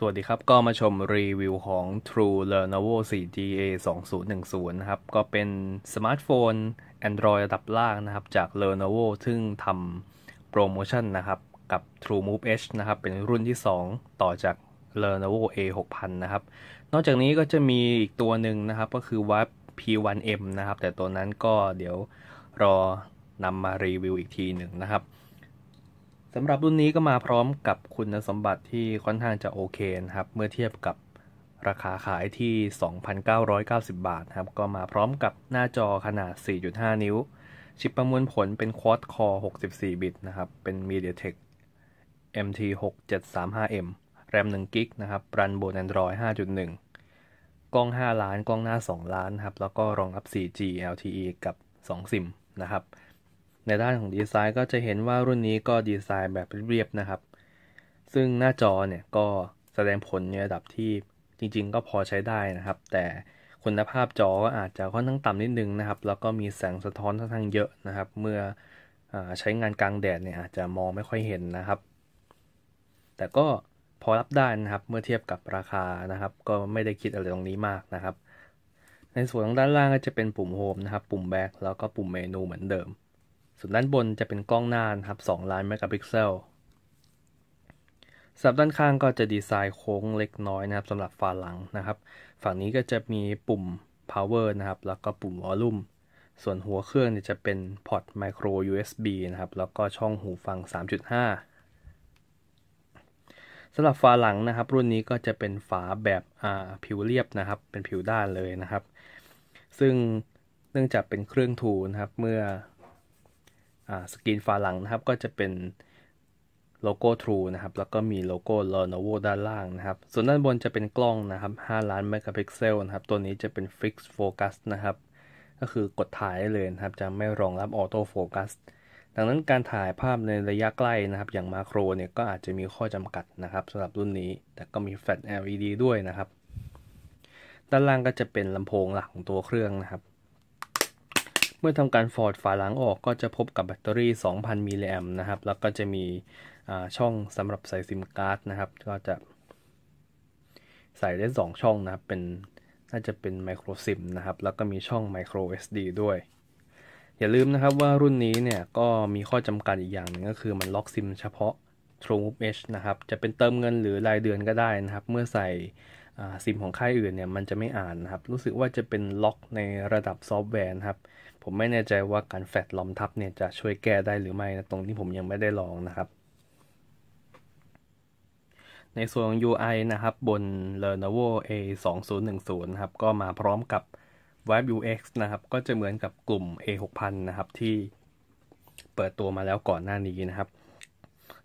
สวัสดีครับ ก็มาชมรีวิวของ True Lenovo 4G A 2 0 1 0นะครับก็เป็นสมาร์ทโฟน Android ระดับล่างนะครับจาก Lenovo ซึ่งทำโปรโมชั่นนะครับกับ True Move Edge นะครับ เป็นรุ่นที่ 2 ต่อจาก Lenovo A 6000นะครับนอกจากนี้ก็จะมีอีกตัวหนึ่งนะครับก็คือวัด P1M นะครับ แต่ตัวนั้นก็เดี๋ยวรอนำมารีวิวอีกทีหนึ่งนะครับำหรับรุ่นนี้ก็มาพร้อมกับคุณสมบัติที่ค่อนข้างจะโอเคนะครับ เมื่อเทียบกับราคาขายที่ 2,990 บาทครับ ก็มาพร้อมกับหน้าจอขนาด 4.5 นิ้ว ชิปประมวลผลเป็น Quad Core 64บิตนะครับ เป็น MediaTek MT6735M แรม1ิกนะครับ รันบน Android 5.1กล้อง 5 ล้าน กล้องหน้า 2 ล้านครับแล้วก็รองรับ 4G LTE กับ2ซิมนะครับในด้านของดีไซน์ ก็จะเห็นว่ารุ่นนี้ก็ดีไซน์แบบเรียบๆนะครับ ซึ่งหน้าจอเนี่ย ก็แสดงผลในระดับที่จริงๆก็พอใช้ได้นะครับ แต่คุณภาพจอก็อาจจะค่อนข้างต่ำนิดนึงนะครับ แล้วก็มีแสงสะท้อนค่อนข้างเยอะนะครับ เมื่ออใช้งานกลางแดดเนี่ยอาจจะมองไม่ค่อยเห็นนะครับ แต่ก็พอรับได้นะครับ เมื่อเทียบกับราคานะครับ ก็ไม่ได้คิดอะไรตรงนี้มากนะครับ ในส่วนของด้านล่างก็จะเป็นปุ่มโฮมนะครับ ปุ่มแบ็คแล้วก็ปุ่มเมนูเหมือนเดิมส่วนด้านบนจะเป็นกล้องหน้านครับ2ล้านเมกะพิกเซล สับด้านข้างก็จะดีไซน์โค้งเล็กน้อยนะครับสำหรับฝาหลังนะครับ ฝั่งนี้ก็จะมีปุ่ม power นะครับ แล้วก็ปุ่ม volume ส่วนหัวเครื่องจะเป็นพอร์ต micro USB นะครับ แล้วก็ช่องหูฟัง 3.5สำหรับฝาหลังนะครับ รุ่นนี้ก็จะเป็นฝาแบบผิวเรียบนะครับ เป็นผิวด้านเลยนะครับ ซึ่งเนื่องจากเป็นเครื่องถูนะครับเมื่อสกรีนฝาหลังนะครับก็จะเป็นโลโก้ True นะครับแล้วก็มีโลโก้ Lenovo ด้านล่างนะครับส่วนด้านบนจะเป็นกล้องนะครับ 5 ล้านเมกะพิกเซลนะครับ ตัวนี้จะเป็น f i x Focus นะครับ ก็คือกดถ่ายเลยนะครับจะไม่รองรับออโต้โฟกัสดังนั้นการถ่ายภาพในระยะใกล้นะครับ อย่างมาโครเนี่ยก็อาจจะมีข้อจำกัดนะครับสำหรับรุ่นนี้แต่ก็มีแฟลช LED ด้วยนะครับด้านล่างก็จะเป็นลำโพงหลักของตัวเครื่องนะครับเมื่อทำการฟอร์ดฝาหลังออกก็จะพบกับแบตเตอรี่ 2,000มิลลิแอมนะครับ แล้วก็จะมีช่องสำหรับใส่ซิมการ์ดนะครับ ก็จะ ใส่ได้ 2 ช่องนะครับเป็นน่าจะเป็นไมโครซิมนะครับ แล้วก็มีช่องไมโคร SD ด้วย อย่าลืมนะครับว่ารุ่นนี้เนี่ยก็มีข้อจำกัดอีกอย่างหนึ่งก็คือมันล็อกซิมเฉพาะ TrueMove Edge นะครับ จะเป็นเติมเงินหรือรายเดือนก็ได้นะครับ เมื่อใส่ซิมของค่ายอื่นเนี่ยมันจะไม่อ่านนะครับ รู้สึกว่าจะเป็นล็อกในระดับซอฟต์แวร์นะครับ ผมไม่แน่ใจว่าการแฟดล้อมทับเนี่ยจะช่วยแก้ได้หรือไม่นะ ตรงที่ผมยังไม่ได้ลองนะครับ ในส่วนของ UI นะครับบน Lenovo A2010 นะครับ ก็มาพร้อมกับ Web UX นะครับ ก็จะเหมือนกับกลุ่ม A6000 นะครับ ที่เปิดตัวมาแล้วก่อนหน้านี้นะครับ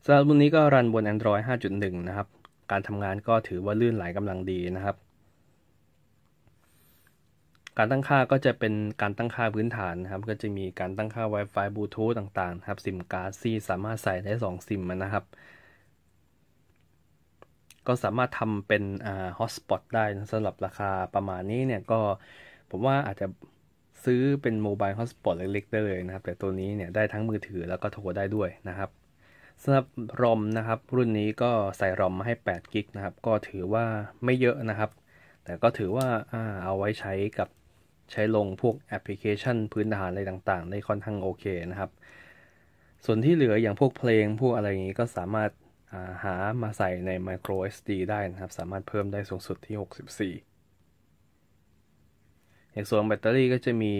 สำหรับรุ่นนี้ก็รันบน Android 5.1นะครับการทำงานก็ถือว่าลื่นไหลกำลังดีนะครับ การตั้งค่าก็จะเป็นการตั้งค่าพื้นฐานนะครับ ก็จะมีการตั้งค่า Wi-Fi บลูทูธต่างๆ ครับซิมการ์ดซีสามารถใส่ได้2ซิมนะครับ ก็สามารถทำเป็นฮอตสปอตได้สำหรับราคาประมาณนี้เนี่ยก็ผมว่าอาจจะซื้อเป็นโมบายฮอตสปอตเล็กๆได้เลยนะครับ แต่ตัวนี้เนี่ยได้ทั้งมือถือแล้วก็โทรได้ด้วยนะครับสำหรับรอมนะครับรุ่นนี้ก็ใส่รอมมาให้ 8 กิกนะครับ ก็ถือว่าไม่เยอะนะครับ แต่ก็ถือว่าเอาไว้ใช้กับใช้ลงพวกแอปพลิเคชันพื้นฐานอะไรต่างๆ ได้ค่อนข้างโอเคนะครับ ส่วนที่เหลืออย่างพวกเพลง พวกอะไรอย่างนี้ก็สามารถาหามาใส่ใน micro SD ได้นะครับ สามารถเพิ่มได้สูงสุดที่ 64างส่วนแบตเตอรี่ก็จะมี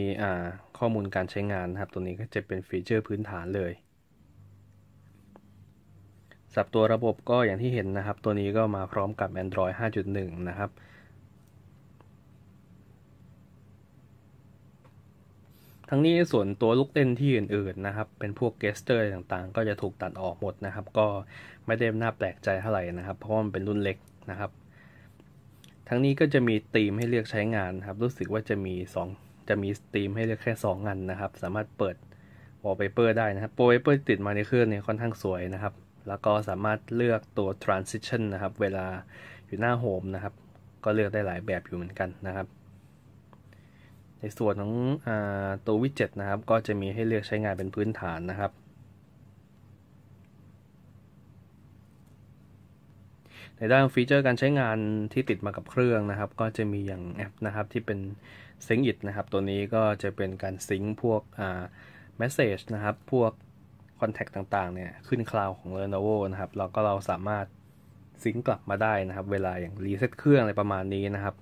ข้อมูลการใช้งานนะครับตัวนี้ก็จะเป็นฟีเจอร์พื้นฐานเลยสับตัวระบบก็อย่างที่เห็นนะครับ ตัวนี้ก็มาพร้อมกับ Android 5.1 นะครับ ทั้งนี้ส่วนตัวลูกเล่นที่อื่นๆ นะครับ เป็นพวกเกสเตอร์ต่างๆ ก็จะถูกตัดออกหมดนะครับ ก็ไม่ได้น่าแปลกใจเท่าไหร่นะครับ เพราะมันเป็นรุ่นเล็กนะครับ ทั้งนี้ก็จะมีตีมให้เลือกใช้งานครับ รู้สึกว่าจะมี 2 จะมีตีมให้เลือกแค่ 2งานนะครับ สามารถเปิดวอลเปเปอร์ได้นะครับวอลเปเปอร์ติดมาในเครื่องเนี่ยค่อนข้างสวยนะครับแล้วก็สามารถเลือกตัว transition นะครับ เวลาอยู่หน้า home นะครับก็เลือกได้หลายแบบอยู่เหมือนกันนะครับ ในส่วนของอตัววิดเจ็ตนะครับก็จะมีให้เลือกใช้งานเป็นพื้นฐานนะครับ ในด้านฟีเจอร์การใช้งานที่ติดมากับเครื่องนะครับ ก็จะมีอย่างแอปนะครับที่เป็นซิงอิดนะครับตัวนี้ก็จะเป็นการซิงค์พวกอมส message นะครับพวกอนแทคต่างๆเนี่ยขึ้นคลาวของ Lenovo นะครับเราก็เราสามารถซิงกลับมาได้นะครับเวลาอย่างรีเซ็ตเครื่องอะไรประมาณนี้นะครับ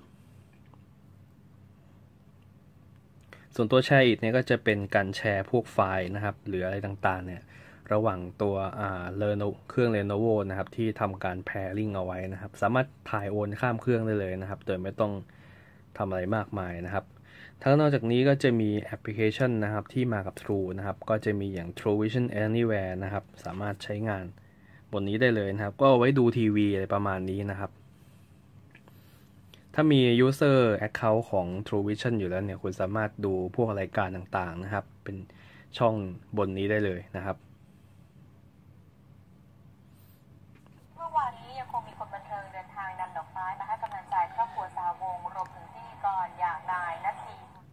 ส่วนตัวแชร์อีกเนี่ยก็จะเป็นการแชร์พวกไฟล์นะครับ หรืออะไรต่างๆเนี่ยระหว่างตัวอ่าเลโนเครื่อง Lenovo นะครับ ที่ทำการแพริงเอาไว้นะครับ สามารถถ่ายโอนข้ามเครื่องได้เลยนะครับ โดยไม่ต้องทำอะไรมากมายนะครับทั้งนอกจากนี้ก็จะมีแอปพลิเคชันนะครับ ที่มากับ True นะครับ ก็จะมีอย่าง True Vision Anywhere นะครับ สามารถใช้งานบนนี้ได้เลยนะครับ ก็ไว้ดูทีวีอะไรประมาณนี้นะครับ ถ้ามี User Account ของ True Vision อยู่แล้วเนี่ยคุณสามารถดูพวกรายการต่างๆนะครับ เป็นช่องบนนี้ได้เลยนะครับ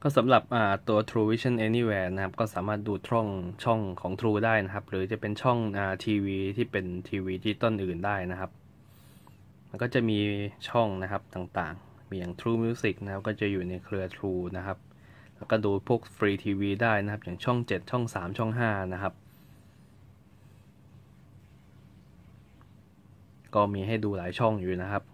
็สำหรับตัว True Vision Anywhere นะครับก็สามารถดูท่องช่องของ True ได้นะครับ หรือจะเป็นช่องทีวีที่เป็นทีวีที่ต้นอื่นได้นะครับมันก็จะมีช่องนะครับต่างๆ มีอย่าง True Music นะครับก็จะอยู่ในเครือ True นะครับแล้วก็ดูพวกฟรีทีวีได้นะครับ อย่างช่อง 7 ช่อง 3 ช่อง 5 นะครับ ก็มีให้ดูหลายช่องอยู่นะครับ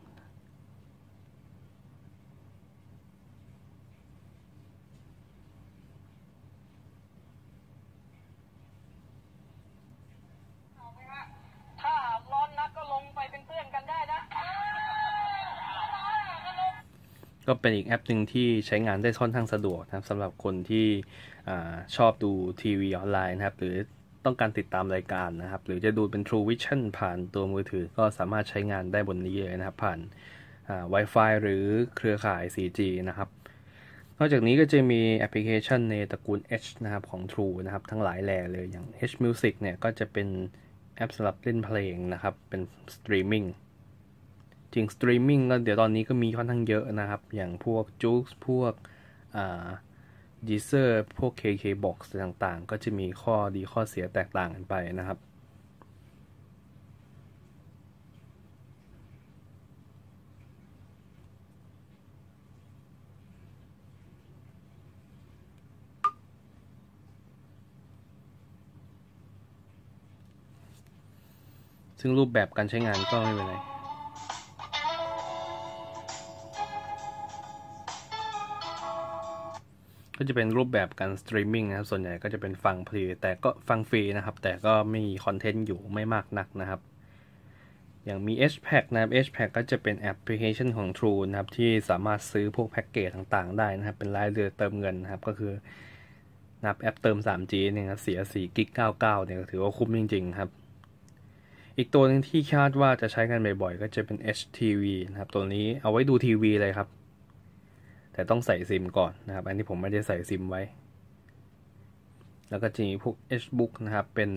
ก็เป็นอีกแอปหนึ่งที่ใช้งานได้ค่อนข้างสะดวกนะครับสำหรับคนที่ชอบดูทีวีออนไลน์นะครับ หรือต้องการติดตามรายการนะครับ หรือจะดูเป็น True Vision ผ่านตัวมือถือก็สามารถใช้งานได้บนนี้เลยนะครับ ผ่าน Wi-Fi หรือเครือข่าย 4G นะครับ นอกจากนี้ก็จะมีแอปพลิเคชันในตระกูล H นะครับของ True นะครับ ทั้งหลายแหล่เลยอย่าง H Music เนี่ยก็จะเป็นแอปสำหรับเล่นเพลงนะครับ เป็นสตรีมมิ่งถึงสตรีมมิ่งก็เดี๋ยวตอนนี้ก็มีค่อนข้างเยอะนะครับ อย่างพวกจู๊กพวกอ่าดีเซอร์พวก KK Box ต่างๆ ก็จะมีข้อดีข้อเสียแตกต่างกันไปนะครับ ซึ่งรูปแบบการใช้งานก็ไม่เป็นไรก็จะเป็นรูปแบบการสตรีมมิ่งนะครับ ส่วนใหญ่ก็จะเป็นฟังฟรี แต่ก็ฟังฟรีนะครับ แต่ก็มีคอนเทนต์อยู่ไม่มากนักนะครับ อย่างมี h p a c นะครับ h p a c ก็จะเป็นแอปพลิเคชันของ True นะครับที่สามารถซื้อพวกแพ็กเกจต่างๆ ได้นะครับ เป็นรายเดือนเติมเงินนะครับ ก็คือนับแอปเติม 3G เนี่ยครับเสีย4กิก 99 เนี่ย ถือว่าคุ้มจริง ๆครับ อีกตัวหนึ่งที่คาดว่าจะใช้กันบ่อยๆก็จะเป็น HTV นะครับ ตัวนี้เอาไว้ดูทีวีเลยครับแต่ต้องใส่ซิมก่อนนะครับอันนี้ผมไม่ได้ใส่ซิมไว้ แล้วก็จะมีพวก h b o o k นะครับเป็น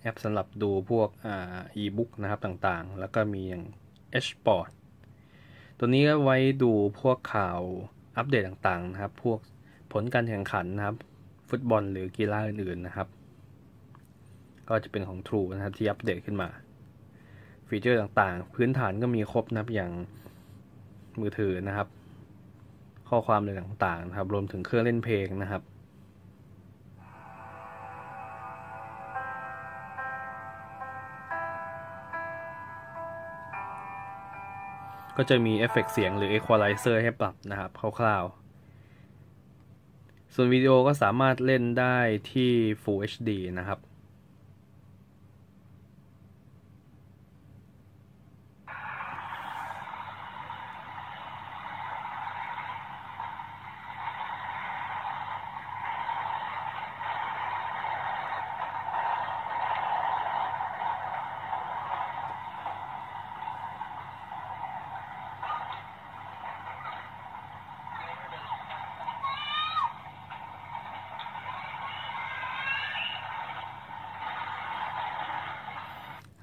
แอปสำหรับดูพวกอ่าีบุ๊กนะครับต่างๆแล้วก็มีอย่าง h p o r t ตัวนี้ก็ไว้ดูพวกข่าวอัปเดตต่างๆ นะครับ พวกผลการแข่งขันนะครับฟุตบอลหรือกีฬาอื่นๆนะครับ ก็จะเป็นของ True นะครับ ที่อัปเดตขึ้นมาฟีเจอร์ต่างๆ พื้นฐานก็มีครบนะครับอย่างมือถือนะครับข้อความอะไรต่างๆ นะครับ รวมถึงเครื่องเล่นเพลงนะครับ ก็จะมีเอฟเฟกเสียงหรือเอควอไลเซอร์ให้ปรับนะครับ คร่าวๆ ส่วนวิดีโอก็สามารถเล่นได้ที่ Full HD นะครับ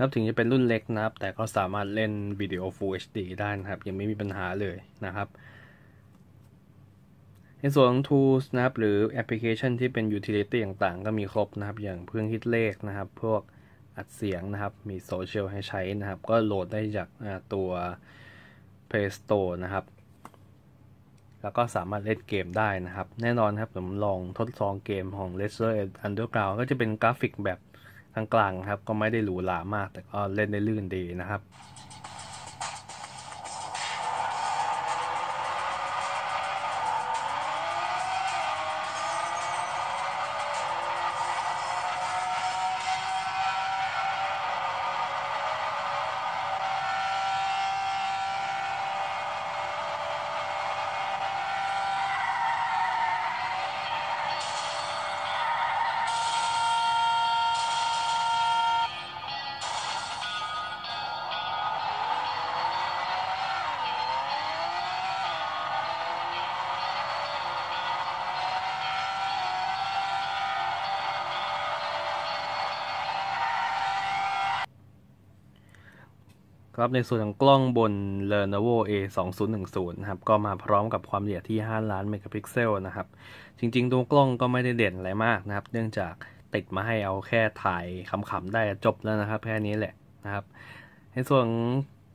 ครับถึงจะเป็นรุ่นเล็กนะครับ แต่ก็สามารถเล่นวิดีโอ Full HD ได้นะครับ ยังไม่มีปัญหาเลยนะครับ ในส่วนของ Tools นะครับ หรือแอปพลิเคชันที่เป็น Utility ต่างๆ ก็มีครบนะครับ อย่างเพื่องคิดเลขนะครับ พวกอัดเสียงนะครับ มีโซเชียลให้ใช้นะครับ ก็โหลดได้จากตัว Play Store นะครับ แล้วก็สามารถเล่นเกมได้นะครับ แน่นอนครับ ผมลองทดลองเกมของ l e s t e r Underground ก็จะเป็นกราฟิกแบบกลางๆครับ ก็ไม่ได้หรูหรามากแต่ก็เล่นได้ลื่นดีนะครับครับในส่วนของกล้องบน Lenovo A2010 นะครับ ก็มาพร้อมกับความละเอียดที่ 5 ล้านเมกะพิกเซลนะครับ จริงๆ ตัวกล้องก็ไม่ได้เด่นอะไรมากนะครับ เนื่องจากติดมาให้เอาแค่ถ่ายขำๆได้จบแล้วนะครับแค่นี้แหละนะครับในส่วน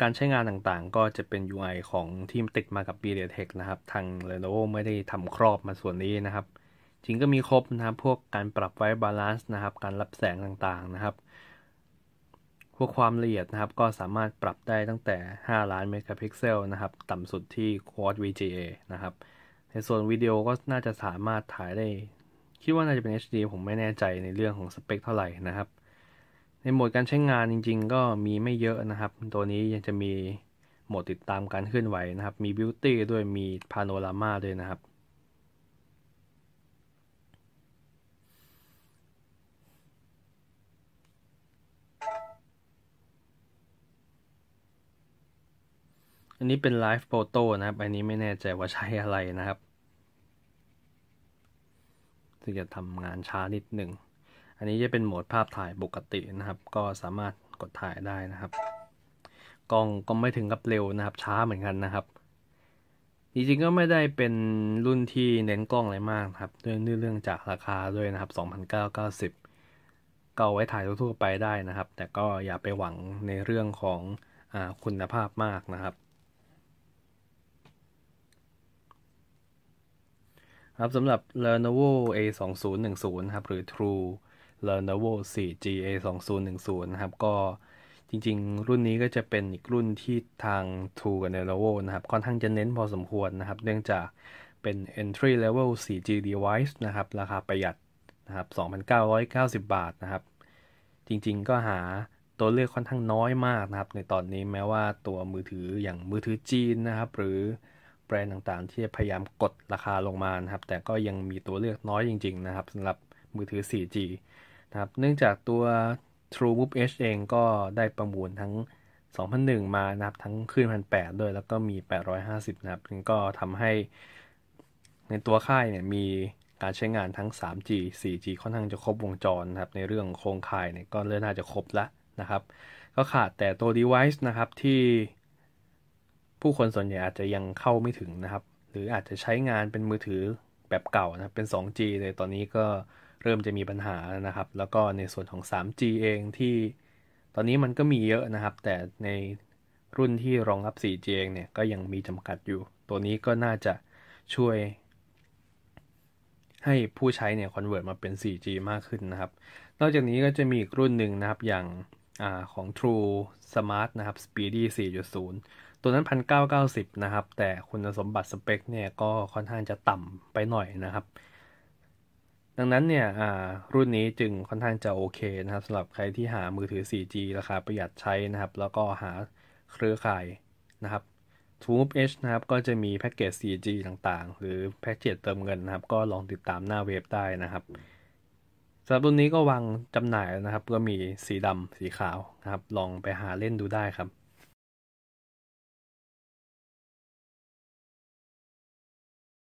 การใช้งานต่างๆก็จะเป็น UI ของที่ติดมากับ MediaTek นะครับ ทาง Lenovo ไม่ได้ทำครอบมาส่วนนี้นะครับ จริงก็มีครบนะครับ พวกการปรับไว้บาลานซ์นะครับการรับแสงต่างๆนะครับพวกความละเอียดนะครับก็สามารถปรับได้ตั้งแต่ 5 ล้านเมกะพิกเซลนะครับ ต่ำสุดที่ Quad VGA นะครับ ในส่วนวิดีโอก็น่าจะสามารถถ่ายได้ คิดว่าน่าจะเป็น HD ผมไม่แน่ใจในเรื่องของสเปคเท่าไหร่นะครับ ในโหมดการใช้งานจริงๆก็มีไม่เยอะนะครับ ตัวนี้ยังจะมีโหมดติดตามการเคลื่อนไหวนะครับ มีบิวตี้ด้วยมีพาโนรามาด้วยนะครับอันนี้เป็น Live Photo นะครับ อันนี้ไม่แน่ใจว่าใช้อะไรนะครับซึ่งจะทำงานช้านิดหนึ่ง อันนี้จะเป็นโหมดภาพถ่ายปกตินะครับ ก็สามารถกดถ่ายได้นะครับ กล้องก็ไม่ถึงกับเร็วนะครับ ช้าเหมือนกันนะครับ จริงๆก็ไม่ได้เป็นรุ่นที่เน้นกล้องอะไรมากครับ ด้วยเรื่องจากราคาด้วยนะครับ 2,990ก็เอาไว้ถ่ายทั่วๆไปได้นะครับ แต่ก็อย่าไปหวังในเรื่องของอคุณภาพมากนะครับครับสำหรับ Lenovo A2010 ครับหรือ True Lenovo 4G A2010 ครับ ก็จริง ๆ รุ่นนี้ก็จะเป็นอีกรุ่นที่ทาง True กับ Lenovo นะครับ ค่อนข้างจะเน้นพอสมควรนะครับ เนื่องจากเป็น entry level 4G device นะครับ ราคาประหยัดนะครับ2,990 บาทนะครับ จริง ๆ ก็หาตัวเลือกค่อนข้างน้อยมากนะครับ ในตอนนี้แม้ว่าตัวมือถืออย่างมือถือจีนนะครับ หรือแบรนด์ต่างๆ ที่พยายามกดราคาลงมานะครับ แต่ก็ยังมีตัวเลือกน้อยจริง ๆ นะครับสำหรับมือถือ 4G นะครับเนื่องจากตัว TrueMove H เอง ก็ได้ประมูลทั้ง 2001 มานะครับทั้งขึ้น1,800ด้วย แล้วก็มี 850 นะครับก็ทำให้ในตัวค่ายเนี่ยมีการใช้งานทั้ง 3G 4G ค่อนข้างจะครบวงจรนะครับในเรื่องโครงข่ายเนี่ยก็เริ่มน่าจะครบละนะครับ ก็ขาดแต่ตัว device นะครับที่ผู้คนส่วนใหญ่อาจจะยังเข้าไม่ถึงนะครับ หรืออาจจะใช้งานเป็นมือถือแบบเก่านะ เป็น 2G เลยตอนนี้ก็เริ่มจะมีปัญหานะครับ แล้วก็ในส่วนของ 3G เองที่ตอนนี้มันก็มีเยอะนะครับ แต่ในรุ่นที่รองรับ 4G เองเนี่ย ก็ยังมีจำกัดอยู่ ตัวนี้ก็น่าจะช่วย ให้ผู้ใช้เนี่ยคอนเวิร์ตมาเป็น 4G มากขึ้นนะครับ นอกจากนี้ก็จะมีอีกรุ่นหนึ่งนะครับ อย่างอของ True Smart นะครับ Speedy 4.0ตัวนั้นพันเก้าเก้าสิบนะครับ แต่คุณสมบัติสเปคเนี่ยก็ค่อนข้างจะต่ำไปหน่อยนะครับ ดังนั้นเนี่ยรุ่นนี้จึงค่อนข้างจะโอเคนะครับสำหรับใครที่หามือถือ 4G ราคาประหยัดใช้นะครับ แล้วก็หาเครือข่ายนะครับ t o o p H นะครับ ก็จะมีแพ็กเกจ 4G ต่าง ๆ หรือแพ็กเกจเติมเงินนะครับ ก็ลองติดตามหน้าเว็บได้นะครับสำหรับรุ่นนี้ก็วางจำหน่ายแล้วนะครับก็มีสีดำสีขาวนะครับ ลองไปหาเล่นดูได้ครับ